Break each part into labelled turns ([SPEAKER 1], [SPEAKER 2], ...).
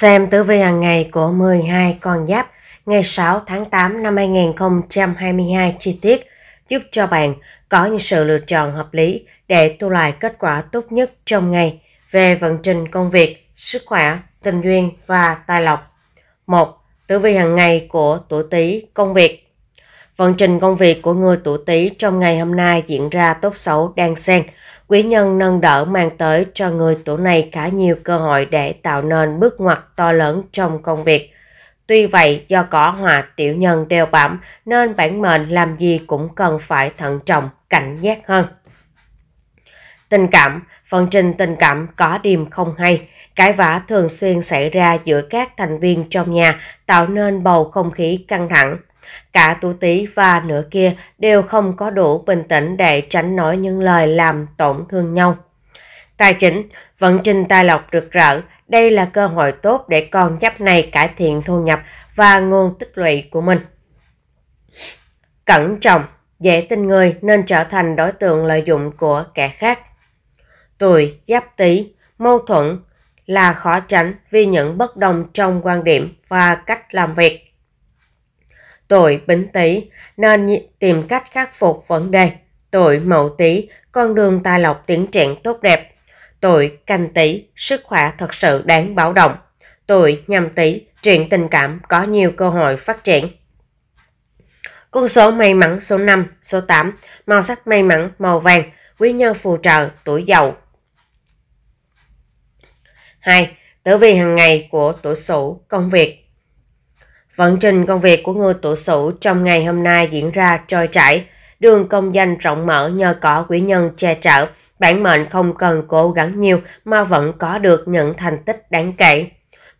[SPEAKER 1] Xem tử vi hàng ngày của 12 con giáp ngày 6 tháng 8 năm 2022 chi tiết giúp cho bạn có những sự lựa chọn hợp lý để thu lại kết quả tốt nhất trong ngày về vận trình công việc, sức khỏe, tình duyên và tài lộc. 1. Tử vi hàng ngày của tuổi Tý công việc Vận trình công việc của người tuổi Tý trong ngày hôm nay diễn ra tốt xấu đang xen. Quý nhân nâng đỡ mang tới cho người tuổi này khá nhiều cơ hội để tạo nên bước ngoặt to lớn trong công việc. Tuy vậy, do có hòa tiểu nhân đeo bám nên bản mệnh làm gì cũng cần phải thận trọng, cảnh giác hơn. Tình cảm, phần trình tình cảm có điểm không hay. Cãi vã thường xuyên xảy ra giữa các thành viên trong nhà tạo nên bầu không khí căng thẳng, Cả tú tí và nửa kia đều không có đủ bình tĩnh để tránh nói những lời làm tổn thương nhau. Tài chính, vận trình tài lộc rực rỡ, đây là cơ hội tốt để con giáp này cải thiện thu nhập và nguồn tích lũy của mình. Cẩn trọng, dễ tin người nên trở thành đối tượng lợi dụng của kẻ khác. Tuổi giáp tý, mâu thuẫn là khó tránh vì những bất đồng trong quan điểm và cách làm việc tuổi bính tý nên tìm cách khắc phục vấn đề. Tuổi mậu tý con đường tài lộc tiến triển tốt đẹp. Tuổi canh tý sức khỏe thật sự đáng báo động. Tuổi nhâm tý chuyện tình cảm có nhiều cơ hội phát triển. Con số may mắn số 5, số 8, màu sắc may mắn màu vàng, quý nhân phù trợ, tuổi giàu. 2. Tử vi hàng ngày của tuổi Sửu, công việc Vận trình công việc của người tuổi sủ trong ngày hôm nay diễn ra trôi chảy, đường công danh rộng mở nhờ có quý nhân che chở, bản mệnh không cần cố gắng nhiều mà vẫn có được những thành tích đáng kể.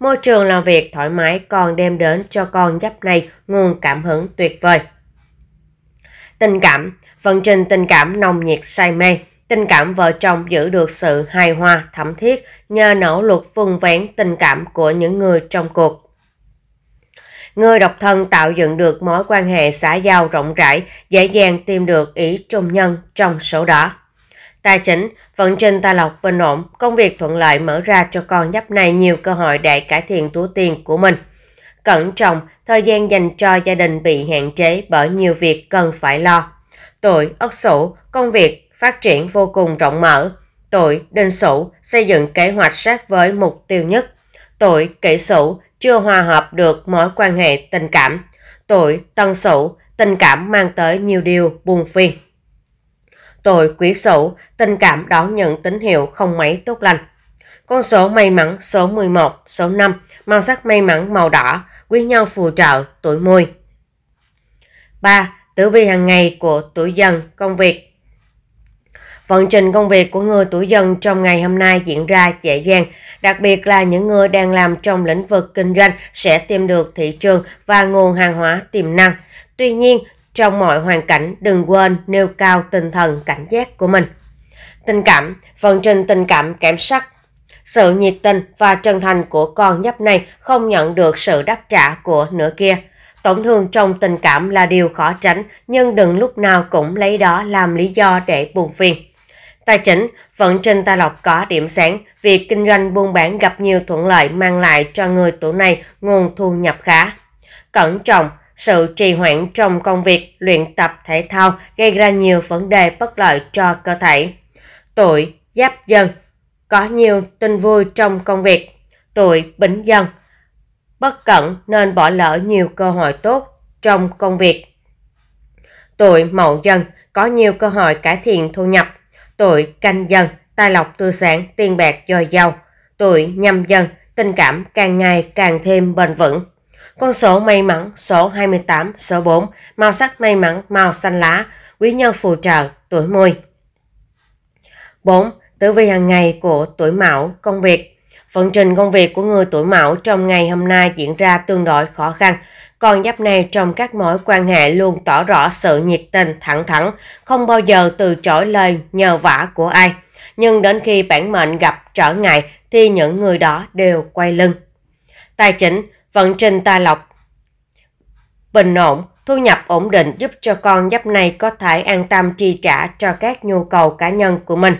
[SPEAKER 1] Môi trường làm việc thoải mái còn đem đến cho con giáp này nguồn cảm hứng tuyệt vời. Tình cảm, vận trình tình cảm nồng nhiệt say mê, tình cảm vợ chồng giữ được sự hài hòa thẩm thiết nhờ nỗ lực vun vén tình cảm của những người trong cuộc. Người độc thân tạo dựng được mối quan hệ xã giao rộng rãi, dễ dàng tìm được ý trung nhân trong số đó. Tài chính, vận trình tài lộc bình ổn, công việc thuận lợi mở ra cho con nhấp này nhiều cơ hội để cải thiện túi tiền của mình. Cẩn trọng, thời gian dành cho gia đình bị hạn chế bởi nhiều việc cần phải lo. Tuổi Ất Sửu, công việc phát triển vô cùng rộng mở. Tuổi Đinh Sửu, xây dựng kế hoạch sát với mục tiêu nhất. Tuổi Kỷ Sửu, chưa hòa hợp được mối quan hệ tình cảm. Tuổi tân sửu, tình cảm mang tới nhiều điều buồn phiền. Tuổi quý sửu, tình cảm đón nhận tín hiệu không mấy tốt lành. Con số may mắn số 11, số 5, màu sắc may mắn màu đỏ, quý nhân phù trợ tuổi mùi. 3. Tử vi hàng ngày của tuổi dần, công việc Vận trình công việc của người tuổi dần trong ngày hôm nay diễn ra dễ dàng, đặc biệt là những người đang làm trong lĩnh vực kinh doanh sẽ tìm được thị trường và nguồn hàng hóa tiềm năng. Tuy nhiên, trong mọi hoàn cảnh đừng quên nêu cao tinh thần cảnh giác của mình. Tình cảm, vận trình tình cảm kém sắc sự nhiệt tình và chân thành của con nhấp này không nhận được sự đáp trả của nửa kia. Tổn thương trong tình cảm là điều khó tránh, nhưng đừng lúc nào cũng lấy đó làm lý do để buồn phiền. Tài chính, vẫn trên Tài Lộc có điểm sáng, việc kinh doanh buôn bán gặp nhiều thuận lợi mang lại cho người tuổi này nguồn thu nhập khá. Cẩn trọng, sự trì hoãn trong công việc, luyện tập thể thao gây ra nhiều vấn đề bất lợi cho cơ thể. Tuổi Giáp Dần có nhiều tin vui trong công việc. Tuổi Bính Dần bất cẩn nên bỏ lỡ nhiều cơ hội tốt trong công việc. Tuổi Mậu Dần có nhiều cơ hội cải thiện thu nhập tuổi canh dần, tài lộc tư sản, tiền bạc dồi dào. Tuổi nhâm dần, tình cảm càng ngày càng thêm bền vững. Con số may mắn số 28, số 4, màu sắc may mắn màu xanh lá, quý nhân phù trợ, tuổi mùi. 4. Tử vi hàng ngày của tuổi mão, công việc. Vận trình công việc của người tuổi mão trong ngày hôm nay diễn ra tương đối khó khăn con giáp này trong các mối quan hệ luôn tỏ rõ sự nhiệt tình, thẳng thắn, không bao giờ từ chối lời nhờ vả của ai. Nhưng đến khi bản mệnh gặp trở ngại thì những người đó đều quay lưng. Tài chính, vận trình tài lộc bình ổn, thu nhập ổn định giúp cho con giáp này có thể an tâm chi trả cho các nhu cầu cá nhân của mình.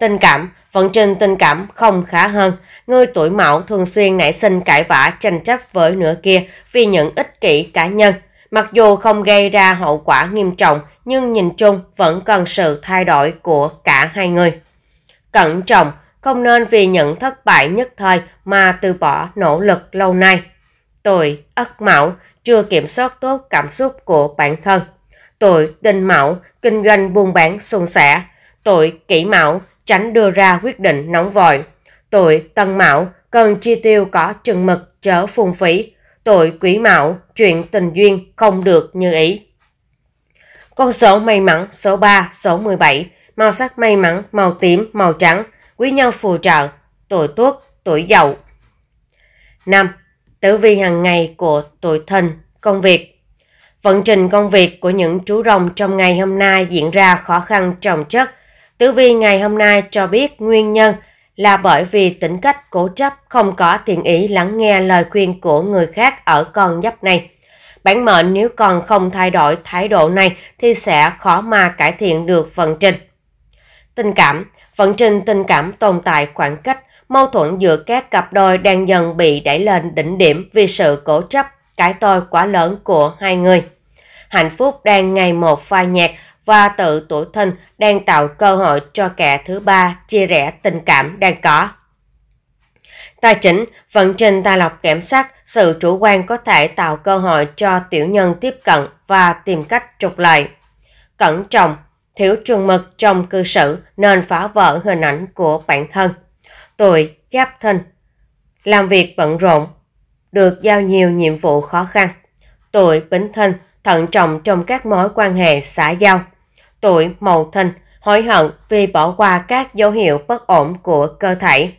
[SPEAKER 1] Tình cảm, Vận trình tình cảm không khá hơn, người tuổi mão thường xuyên nảy sinh cãi vã tranh chấp với nửa kia vì những ích kỷ cá nhân. Mặc dù không gây ra hậu quả nghiêm trọng, nhưng nhìn chung vẫn cần sự thay đổi của cả hai người. Cẩn trọng, không nên vì những thất bại nhất thời mà từ bỏ nỗ lực lâu nay. Tuổi Ất Mão chưa kiểm soát tốt cảm xúc của bản thân. Tuổi Đinh Mão kinh doanh buôn bán suôn sẻ. Tuổi Kỷ Mão tránh đưa ra quyết định nóng vội. Tuổi Tân Mão cần chi tiêu có chừng mực chớ phung phí. Tuổi Quý Mão chuyện tình duyên không được như ý. Con số may mắn số 3, số 17, màu sắc may mắn, màu tím, màu trắng, quý nhân phù trợ, tuổi tuất, tuổi dậu. 5. Tử vi hàng ngày của tuổi thìn, công việc. Vận trình công việc của những chú rồng trong ngày hôm nay diễn ra khó khăn trồng chất, Tử Vi ngày hôm nay cho biết nguyên nhân là bởi vì tính cách cố chấp không có thiện ý lắng nghe lời khuyên của người khác ở con giáp này. Bản mệnh nếu còn không thay đổi thái độ này thì sẽ khó mà cải thiện được vận trình. Tình cảm Vận trình tình cảm tồn tại khoảng cách, mâu thuẫn giữa các cặp đôi đang dần bị đẩy lên đỉnh điểm vì sự cố chấp, cái tôi quá lớn của hai người. Hạnh phúc đang ngày một phai nhạt và tự tủi thân đang tạo cơ hội cho kẻ thứ ba chia rẽ tình cảm đang có. Tài chính, vận trình tài lộc kiểm soát, sự chủ quan có thể tạo cơ hội cho tiểu nhân tiếp cận và tìm cách trục lợi. Cẩn trọng, thiếu trường mực trong cư xử nên phá vỡ hình ảnh của bản thân. Tuổi, giáp thân, làm việc bận rộn, được giao nhiều nhiệm vụ khó khăn. Tuổi, bính thân, thận trọng trong các mối quan hệ xã giao tuổi mậu thìn, hối hận vì bỏ qua các dấu hiệu bất ổn của cơ thể.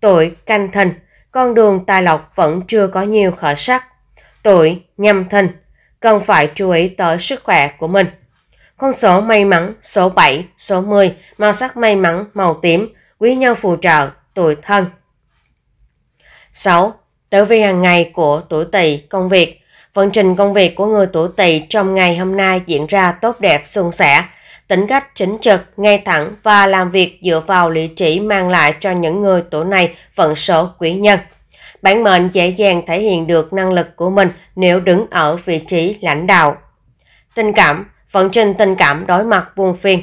[SPEAKER 1] Tuổi canh thìn, con đường tài lộc vẫn chưa có nhiều khởi sắc. Tuổi nhâm thìn, cần phải chú ý tới sức khỏe của mình. Con số may mắn số 7, số 10, màu sắc may mắn màu tím, quý nhân phù trợ, tuổi thân. 6. Tử vi hàng ngày của tuổi tỵ công việc. Vận trình công việc của người tuổi tỵ trong ngày hôm nay diễn ra tốt đẹp suôn sẻ, tính cách chính trực, ngay thẳng và làm việc dựa vào lý trí mang lại cho những người tuổi này vận số quý nhân. Bản mệnh dễ dàng thể hiện được năng lực của mình nếu đứng ở vị trí lãnh đạo. Tình cảm, vận trình tình cảm đối mặt buồn phiền.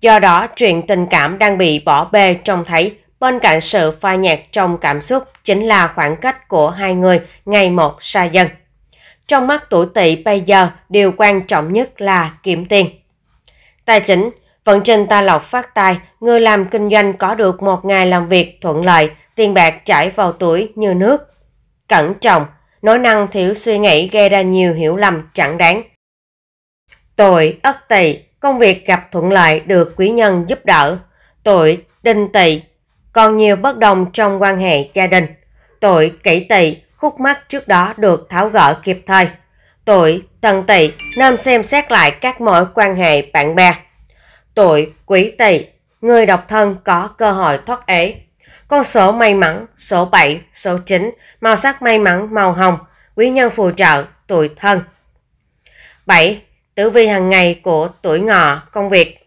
[SPEAKER 1] Do đó, chuyện tình cảm đang bị bỏ bê trong thấy bên cạnh sự pha nhạt trong cảm xúc chính là khoảng cách của hai người ngày một xa dần trong mắt tuổi tỵ bây giờ điều quan trọng nhất là kiếm tiền. Tài chính, vận trình ta lộc phát tài, người làm kinh doanh có được một ngày làm việc thuận lợi, tiền bạc chảy vào túi như nước. Cẩn trọng, nói năng thiếu suy nghĩ gây ra nhiều hiểu lầm chẳng đáng. tội ất tỵ, công việc gặp thuận lợi được quý nhân giúp đỡ. tội đinh tỵ, còn nhiều bất đồng trong quan hệ gia đình. tội kỷ tỵ, khúc mắc trước đó được tháo gỡ kịp thời. Tuổi Tân Tỵ nên xem xét lại các mối quan hệ bạn bè. Tuổi Quý Tỵ, người độc thân có cơ hội thoát ế. Con số may mắn số 7, số 9, màu sắc may mắn màu hồng, quý nhân phù trợ tuổi thân. 7. Tử vi hàng ngày của tuổi ngọ, công việc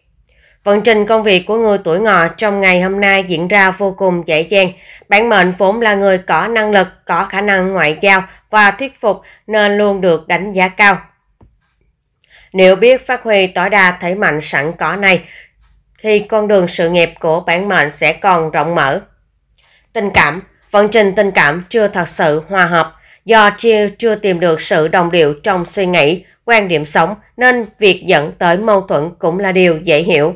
[SPEAKER 1] Vận trình công việc của người tuổi ngọ trong ngày hôm nay diễn ra vô cùng dễ dàng. Bản mệnh vốn là người có năng lực, có khả năng ngoại giao và thuyết phục nên luôn được đánh giá cao. Nếu biết phát huy tối đa thể mạnh sẵn có này, thì con đường sự nghiệp của bản mệnh sẽ còn rộng mở. Tình cảm Vận trình tình cảm chưa thật sự hòa hợp do chưa, chưa tìm được sự đồng điệu trong suy nghĩ, quan điểm sống nên việc dẫn tới mâu thuẫn cũng là điều dễ hiểu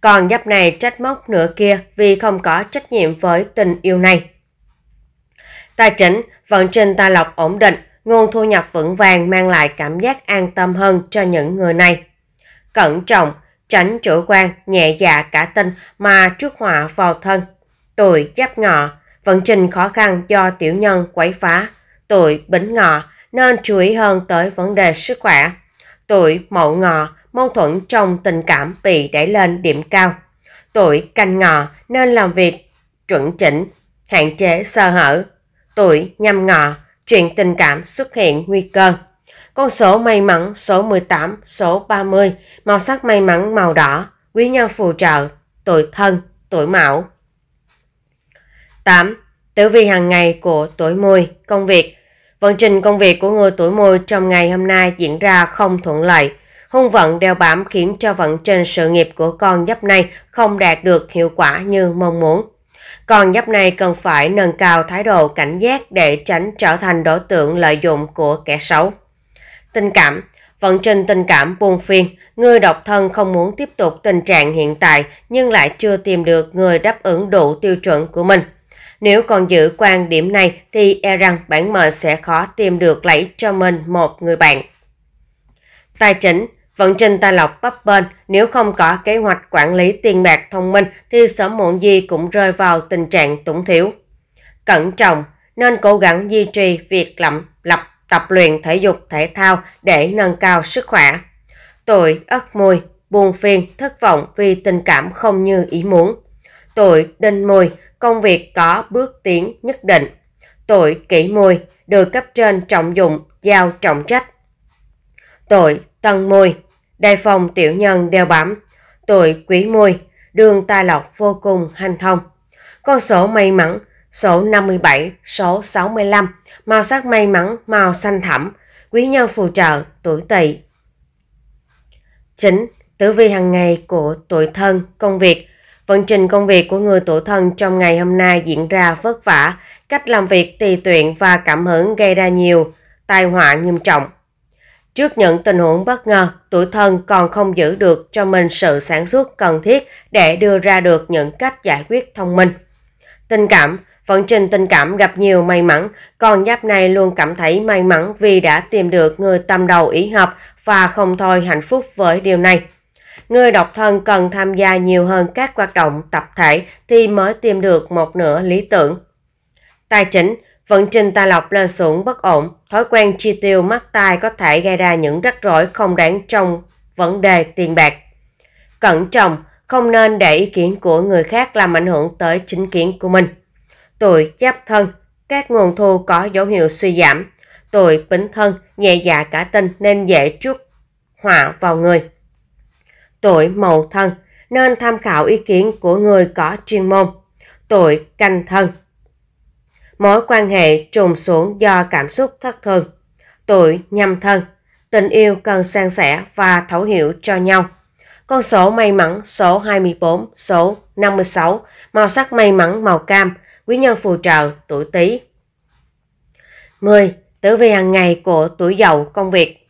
[SPEAKER 1] còn nhóc này trách móc nửa kia vì không có trách nhiệm với tình yêu này. Tài chính, vận trình tài lộc ổn định, nguồn thu nhập vững vàng mang lại cảm giác an tâm hơn cho những người này. Cẩn trọng, tránh chủ quan, nhẹ dạ cả tin mà trước họa vào thân. Tuổi giáp ngọ, vận trình khó khăn do tiểu nhân quấy phá. Tuổi bính ngọ, nên chú ý hơn tới vấn đề sức khỏe. Tuổi mậu ngọ, mâu thuẫn trong tình cảm bị đẩy lên điểm cao. Tuổi canh ngọ nên làm việc chuẩn chỉnh, hạn chế sơ hở. Tuổi nhâm ngọ, chuyện tình cảm xuất hiện nguy cơ. Con số may mắn số 18, số 30, màu sắc may mắn màu đỏ, quý nhân phù trợ, tuổi thân, tuổi mão. 8. Tử vi hàng ngày của tuổi mùi, công việc. Vận trình công việc của người tuổi mùi trong ngày hôm nay diễn ra không thuận lợi, Hung vận đeo bám khiến cho vận trình sự nghiệp của con giáp này không đạt được hiệu quả như mong muốn. Con giáp này cần phải nâng cao thái độ cảnh giác để tránh trở thành đối tượng lợi dụng của kẻ xấu. Tình cảm Vận trình tình cảm buồn phiền, người độc thân không muốn tiếp tục tình trạng hiện tại nhưng lại chưa tìm được người đáp ứng đủ tiêu chuẩn của mình. Nếu còn giữ quan điểm này thì e rằng bản mệnh sẽ khó tìm được lấy cho mình một người bạn. Tài chính Vận trình tài lộc bấp bênh, nếu không có kế hoạch quản lý tiền bạc thông minh thì sớm muộn gì cũng rơi vào tình trạng túng thiếu. Cẩn trọng, nên cố gắng duy trì việc lậm, lập tập luyện thể dục thể thao để nâng cao sức khỏe. Tuổi ất mùi, buồn phiền, thất vọng vì tình cảm không như ý muốn. Tuổi đinh mùi, công việc có bước tiến nhất định. Tuổi kỷ mùi, được cấp trên trọng dụng, giao trọng trách. Tuổi tân mùi, Đề phòng tiểu nhân đeo bám, tuổi quý mùi, đường tài lộc vô cùng hanh thông. Con số may mắn, số 57, số 65, màu sắc may mắn, màu xanh thẳm, quý nhân phù trợ, tuổi tỵ. Chính Tử vi hàng ngày của tuổi thân, công việc. Vận trình công việc của người tuổi thân trong ngày hôm nay diễn ra vất vả, cách làm việc tùy tiện và cảm hứng gây ra nhiều tai họa nghiêm trọng. Trước những tình huống bất ngờ, tuổi thân còn không giữ được cho mình sự sản xuất cần thiết để đưa ra được những cách giải quyết thông minh. Tình cảm Vận trình tình cảm gặp nhiều may mắn, con giáp này luôn cảm thấy may mắn vì đã tìm được người tâm đầu ý hợp và không thôi hạnh phúc với điều này. Người độc thân cần tham gia nhiều hơn các hoạt động tập thể thì mới tìm được một nửa lý tưởng. Tài chính Vận trình Tài Lộc lên xuống bất ổn, thói quen chi tiêu mắc tai có thể gây ra những rắc rối không đáng trong vấn đề tiền bạc. Cẩn trọng, không nên để ý kiến của người khác làm ảnh hưởng tới chính kiến của mình. Tuổi giáp thân, các nguồn thu có dấu hiệu suy giảm. Tuổi bính thân, nhẹ dạ cả tin nên dễ chuốc họa vào người. Tuổi mậu thân, nên tham khảo ý kiến của người có chuyên môn. Tuổi canh thân, mối quan hệ trùng xuống do cảm xúc thất thường. Tuổi nhâm thân, tình yêu cần san sẻ và thấu hiểu cho nhau. Con số may mắn số 24, số 56, màu sắc may mắn màu cam, quý nhân phù trợ tuổi Tý. 10. Tử vi hàng ngày của tuổi Dậu công việc.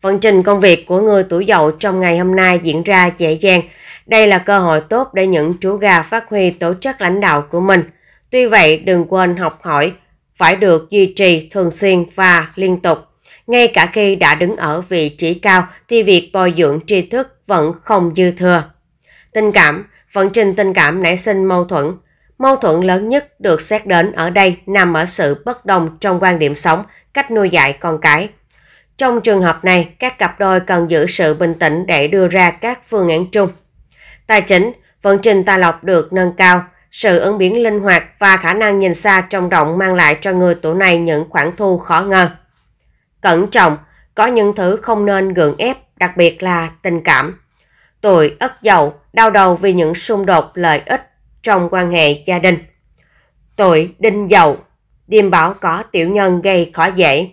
[SPEAKER 1] Vận trình công việc của người tuổi Dậu trong ngày hôm nay diễn ra dễ dàng. Đây là cơ hội tốt để những chú gà phát huy tố chất lãnh đạo của mình – Tuy vậy, đừng quên học hỏi, phải được duy trì thường xuyên và liên tục. Ngay cả khi đã đứng ở vị trí cao thì việc bồi dưỡng tri thức vẫn không dư thừa. Tình cảm, vận trình tình cảm nảy sinh mâu thuẫn. Mâu thuẫn lớn nhất được xét đến ở đây nằm ở sự bất đồng trong quan điểm sống, cách nuôi dạy con cái. Trong trường hợp này, các cặp đôi cần giữ sự bình tĩnh để đưa ra các phương án chung. Tài chính, vận trình tài lộc được nâng cao, sự ứng biến linh hoạt và khả năng nhìn xa trong rộng mang lại cho người tuổi này những khoản thu khó ngờ. Cẩn trọng, có những thứ không nên gượng ép, đặc biệt là tình cảm. Tuổi ất dậu đau đầu vì những xung đột lợi ích trong quan hệ gia đình. Tuổi đinh dậu, điềm bảo có tiểu nhân gây khó dễ.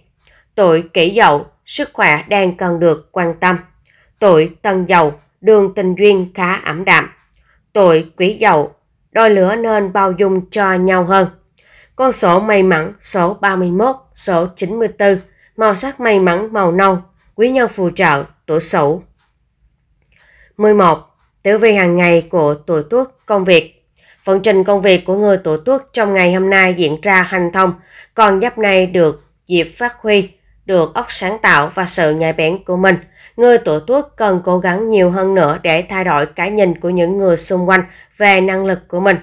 [SPEAKER 1] Tuổi kỷ dậu, sức khỏe đang cần được quan tâm. Tuổi tân dậu, đường tình duyên khá ẩm đạm. Tuổi quý dậu, đôi lửa nên bao dung cho nhau hơn. Con sổ may mắn số 31, số 94, màu sắc may mắn màu nâu, quý nhân phù trợ, tuổi sửu. 11. Tử vi hàng ngày của tuổi tuất công việc Vận trình công việc của người tuổi tuất trong ngày hôm nay diễn ra hành thông, còn giáp này được dịp phát huy, được óc sáng tạo và sự nhạy bén của mình – người tuổi tuất cần cố gắng nhiều hơn nữa để thay đổi cái nhìn của những người xung quanh về năng lực của mình.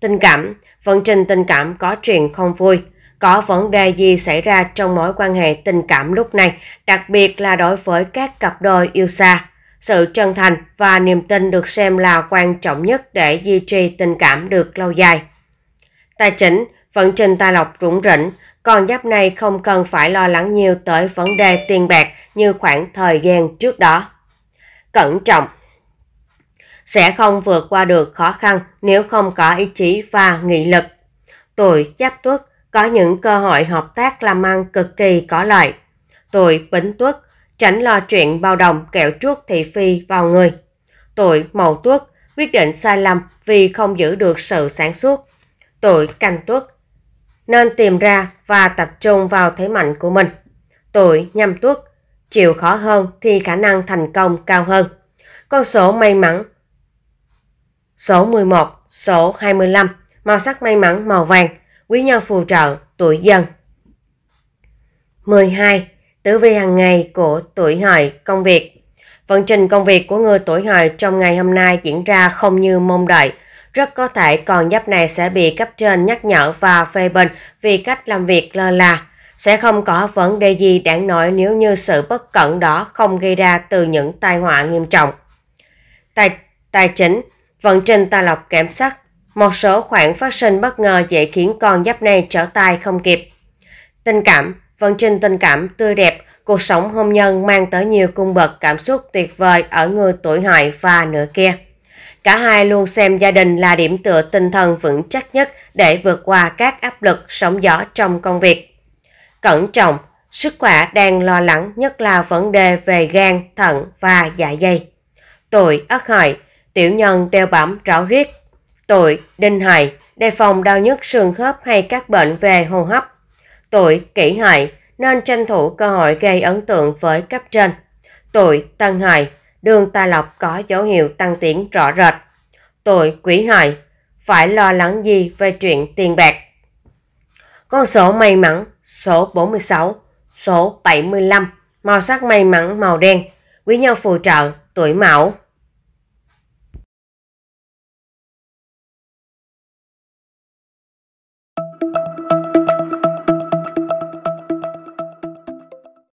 [SPEAKER 1] Tình cảm, vận trình tình cảm có chuyện không vui, có vấn đề gì xảy ra trong mối quan hệ tình cảm lúc này, đặc biệt là đối với các cặp đôi yêu xa. Sự chân thành và niềm tin được xem là quan trọng nhất để duy trì tình cảm được lâu dài. Tài chính, vận trình tài lộc rủng rỉnh, con giáp này không cần phải lo lắng nhiều tới vấn đề tiền bạc như khoảng thời gian trước đó. Cẩn trọng Sẽ không vượt qua được khó khăn nếu không có ý chí và nghị lực. Tuổi giáp tuất có những cơ hội hợp tác làm ăn cực kỳ có lợi. Tuổi bính tuất tránh lo chuyện bao đồng kẹo chuốt thị phi vào người. Tuổi mậu tuất quyết định sai lầm vì không giữ được sự sáng suốt. Tuổi canh tuất nên tìm ra và tập trung vào thế mạnh của mình. Tuổi nhâm tuất, chịu khó hơn thì khả năng thành công cao hơn. Con số may mắn số 11, số 25, màu sắc may mắn màu vàng, quý nhân phù trợ, tuổi dần. 12. Tử vi hàng ngày của tuổi hợi công việc Vận trình công việc của người tuổi hợi trong ngày hôm nay diễn ra không như mong đợi – rất có thể con giáp này sẽ bị cấp trên nhắc nhở và phê bình vì cách làm việc lơ là. Sẽ không có vấn đề gì đáng nói nếu như sự bất cẩn đó không gây ra từ những tai họa nghiêm trọng. Tài, tài chính, vận trình tài lộc kém sắc một số khoản phát sinh bất ngờ dễ khiến con giáp này trở tay không kịp. Tình cảm, vận trình tình cảm tươi đẹp, cuộc sống hôn nhân mang tới nhiều cung bậc cảm xúc tuyệt vời ở người tuổi hại và nửa kia. Cả hai luôn xem gia đình là điểm tựa tinh thần vững chắc nhất để vượt qua các áp lực sóng gió trong công việc. Cẩn trọng, sức khỏe đang lo lắng nhất là vấn đề về gan, thận và dạ dày. Tuổi ất hợi, tiểu nhân đeo bám rõ riết. Tuổi đinh hợi, đề phòng đau nhức xương khớp hay các bệnh về hô hấp. Tuổi kỷ hợi, nên tranh thủ cơ hội gây ấn tượng với cấp trên. Tuổi tân hợi, đường tài Lộc có dấu hiệu tăng tiến rõ rệt. Tôi quý hỏi, phải lo lắng gì về chuyện tiền bạc? Con số may mắn số 46, số 75, màu sắc may mắn màu đen, quý nhân phù trợ, tuổi mão.